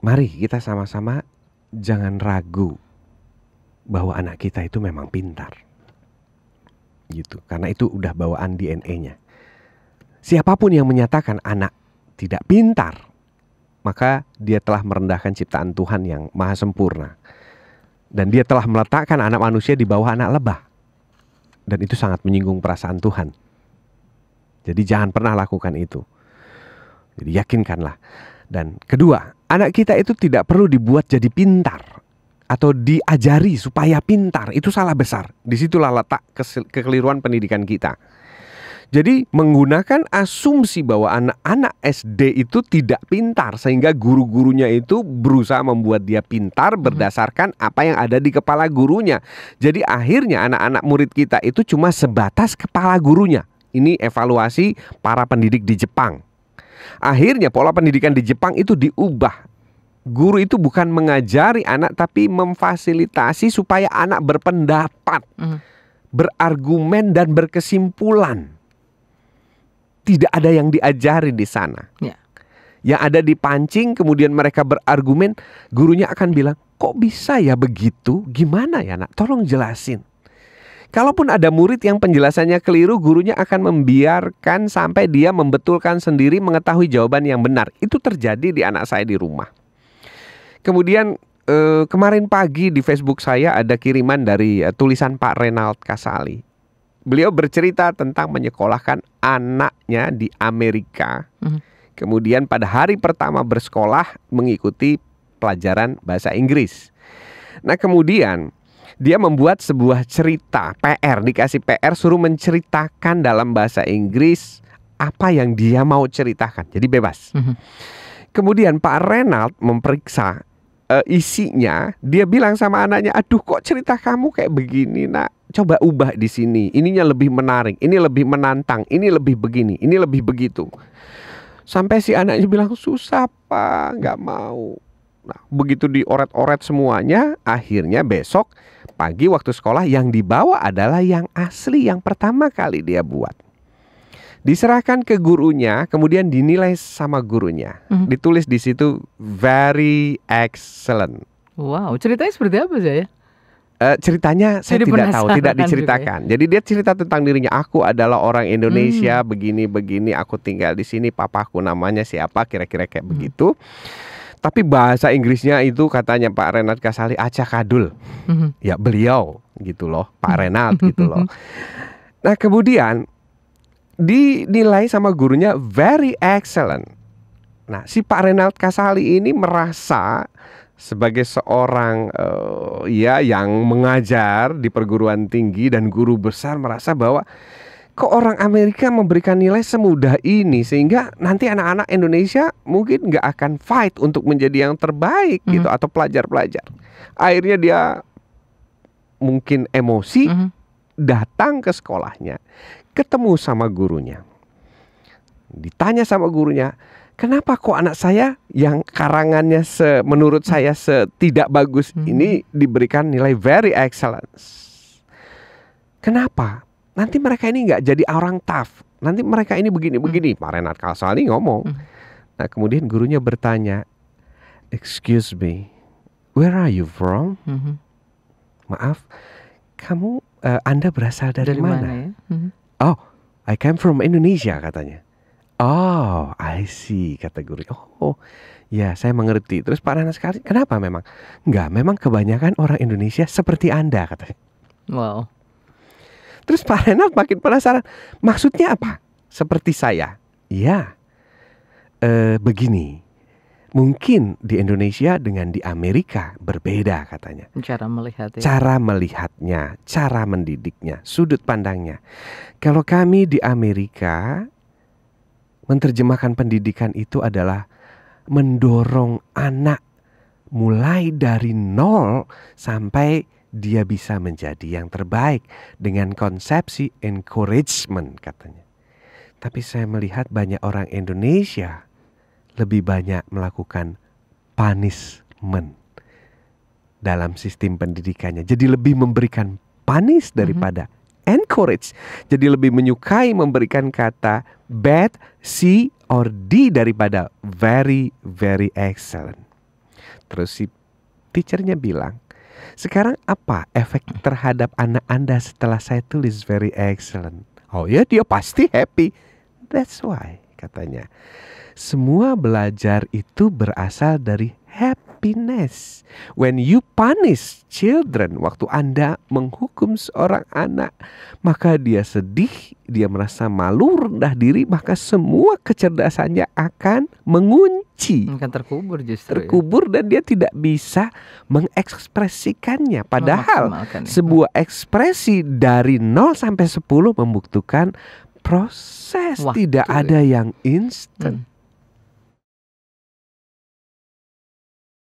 mari kita sama-sama jangan ragu bahwa anak kita itu memang pintar. Gitu. Karena itu udah bawaan DNA-nya. Siapapun yang menyatakan anak tidak pintar, maka dia telah merendahkan ciptaan Tuhan yang maha sempurna. Dan dia telah meletakkan anak manusia di bawah anak lebah. Dan itu sangat menyinggung perasaan Tuhan. Jadi jangan pernah lakukan itu. Jadi yakinkanlah. Dan kedua, Anak kita itu tidak perlu dibuat jadi pintar atau diajari supaya pintar. Itu salah besar. Disitulah letak kekeliruan pendidikan kita. Jadi menggunakan asumsi bahwa anak-anak SD itu tidak pintar sehingga guru-gurunya itu berusaha membuat dia pintar hmm. berdasarkan apa yang ada di kepala gurunya. Jadi akhirnya anak-anak murid kita itu cuma sebatas kepala gurunya. Ini evaluasi para pendidik di Jepang. Akhirnya pola pendidikan di Jepang itu diubah. Guru itu bukan mengajari anak tapi memfasilitasi supaya anak berpendapat, mm. berargumen dan berkesimpulan. Tidak ada yang diajari di sana. Yeah. Yang ada dipancing kemudian mereka berargumen, gurunya akan bilang, "Kok bisa ya begitu? Gimana ya, Nak? Tolong jelasin." Kalaupun ada murid yang penjelasannya keliru, gurunya akan membiarkan sampai dia membetulkan sendiri mengetahui jawaban yang benar. Itu terjadi di anak saya di rumah. Kemudian eh, kemarin pagi di Facebook saya ada kiriman dari eh, tulisan Pak Renald Kasali. Beliau bercerita tentang menyekolahkan anaknya di Amerika. Hmm. Kemudian pada hari pertama bersekolah mengikuti pelajaran bahasa Inggris. Nah, kemudian dia membuat sebuah cerita PR dikasih PR suruh menceritakan dalam bahasa Inggris apa yang dia mau ceritakan jadi bebas mm -hmm. kemudian Pak Renald memperiksa uh, eh, isinya dia bilang sama anaknya aduh kok cerita kamu kayak begini nak coba ubah di sini ininya lebih menarik ini lebih menantang ini lebih begini ini lebih begitu sampai si anaknya bilang susah pak nggak mau Nah, begitu dioret-oret semuanya, akhirnya besok pagi waktu sekolah yang dibawa adalah yang asli yang pertama kali dia buat. Diserahkan ke gurunya, kemudian dinilai sama gurunya. Mm -hmm. Ditulis di situ very excellent. Wow, ceritanya seperti apa ya? Uh, ceritanya saya Jadi tidak tahu, tidak ya. diceritakan. ya? Jadi dia cerita tentang dirinya. Aku adalah orang Indonesia, begini hmm. begini begini. Aku tinggal di sini. Papaku namanya siapa? Kira-kira kayak hmm. begitu. Tapi bahasa Inggrisnya itu katanya Pak Renat Kasali acakadul. Mm-hmm. Ya beliau gitu loh, Pak mhm. Renat gitu loh. Nah, kemudian dinilai sama gurunya very excellent. Nah, si Pak Renat Kasali ini merasa sebagai seorang uh, ya yang mengajar di perguruan tinggi dan guru besar merasa bahwa kok orang Amerika memberikan nilai semudah ini sehingga nanti anak-anak Indonesia mungkin nggak akan fight untuk menjadi yang terbaik mm gitu mhm. atau pelajar-pelajar. Akhirnya dia mungkin emosi mm datang ke sekolahnya, ketemu sama gurunya. Ditanya sama gurunya, "Kenapa kok anak saya yang karangannya se menurut mhm. saya tidak bagus ini mhm. diberikan nilai very excellence?" Kenapa? nanti mereka ini nggak jadi orang tough. Nanti mereka ini begini-begini. Hmm. Pak Renat Kalsali ngomong. Hmm. Nah kemudian gurunya bertanya, excuse me, where are you from? Hmm. Maaf, kamu uh, Anda berasal dari, dari mana? mana ya? hmm. Oh, I came from Indonesia katanya. Oh, I see kata guru. Oh, oh, ya saya mengerti. Terus Pak Renat sekali, kenapa memang? Enggak, memang kebanyakan orang Indonesia seperti Anda katanya. Wow. Terus Pak Renal makin penasaran, maksudnya apa? Seperti saya. ya E, begini. Mungkin di Indonesia dengan di Amerika berbeda katanya. Cara melihatnya. Cara melihatnya, cara mendidiknya, sudut pandangnya. Kalau kami di Amerika menerjemahkan pendidikan itu adalah mendorong anak mulai dari nol sampai dia bisa menjadi yang terbaik dengan konsepsi encouragement katanya. Tapi saya melihat banyak orang Indonesia lebih banyak melakukan punishment dalam sistem pendidikannya. Jadi lebih memberikan panis mhm. daripada mm -hmm. encourage. Jadi lebih menyukai memberikan kata bad, C or D daripada very very excellent. Terus si teachernya bilang, sekarang apa efek terhadap anak Anda setelah saya tulis very excellent? Oh ya dia pasti happy. That's why katanya. Semua belajar itu berasal dari happiness. When you punish children, waktu Anda menghukum seorang anak, maka dia sedih, dia merasa malu, rendah diri, maka semua kecerdasannya akan mengunci. Akan terkubur justru. Ya. Terkubur ya? dan dia tidak bisa mengekspresikannya. Padahal ya. hmm. sebuah ekspresi dari 0 sampai 10 membuktikan proses Waktu, tidak ya. ada ya. yang instan. Hmm.